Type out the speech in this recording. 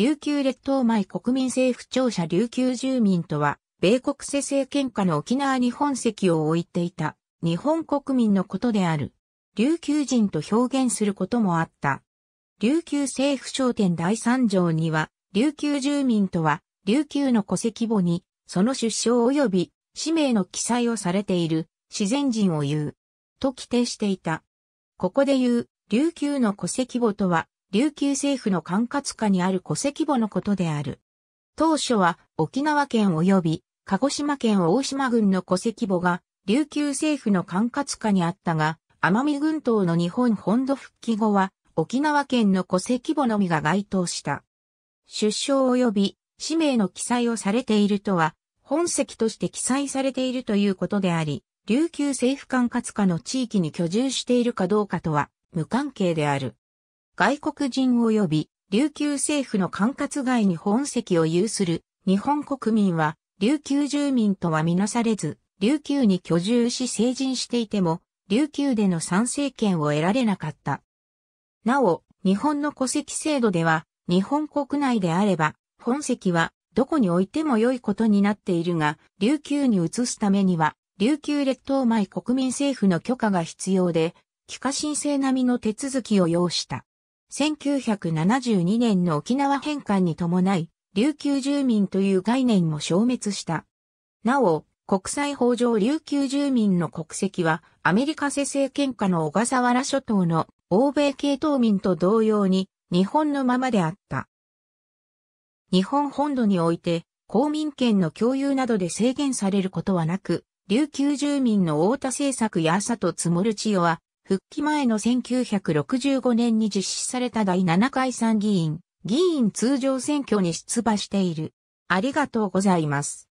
琉球列島前国民政府庁舎琉球住民とは、米国世政権下の沖縄に本籍を置いていた日本国民のことである。琉球人と表現することもあった。琉球政府商店第3条には、琉球住民とは、琉球の戸籍簿に、その出生及び氏名の記載をされている自然人を言う、と規定していた。ここで言う、琉球の戸籍簿とは、琉球政府の管轄下にある戸籍簿のことである。当初は沖縄県及び鹿児島県大島郡の戸籍簿が琉球政府の管轄下にあったが、奄美群島の日本本土復帰後は沖縄県の戸籍簿のみが該当した。出生及び氏名の記載をされているとは、本籍として記載されているということであり、琉球政府管轄下の地域に居住しているかどうかとは無関係である。外国人及び琉球政府の管轄外に本籍を有する日本国民は琉球住民とはみなされず、琉球に居住し成人していても、琉球での参政権を得られなかった。なお、日本の戸籍制度では、日本国内であれば、本籍はどこに置いても良いことになっているが、琉球に移すためには、琉球列島前国民政府の許可が必要で、帰化申請並みの手続きを要した。1972年の沖縄返還に伴い、琉球住民という概念も消滅した。なお、国際法上琉球住民の国籍は、アメリカ世政権下の小笠原諸島の欧米系島民と同様に、日本のままであった。日本本土において、公民権の共有などで制限されることはなく、琉球住民の大田政策や佐藤つもる千代は、復帰前の1965年に実施された第7回参議院、議員通常選挙に出馬している。ありがとうございます。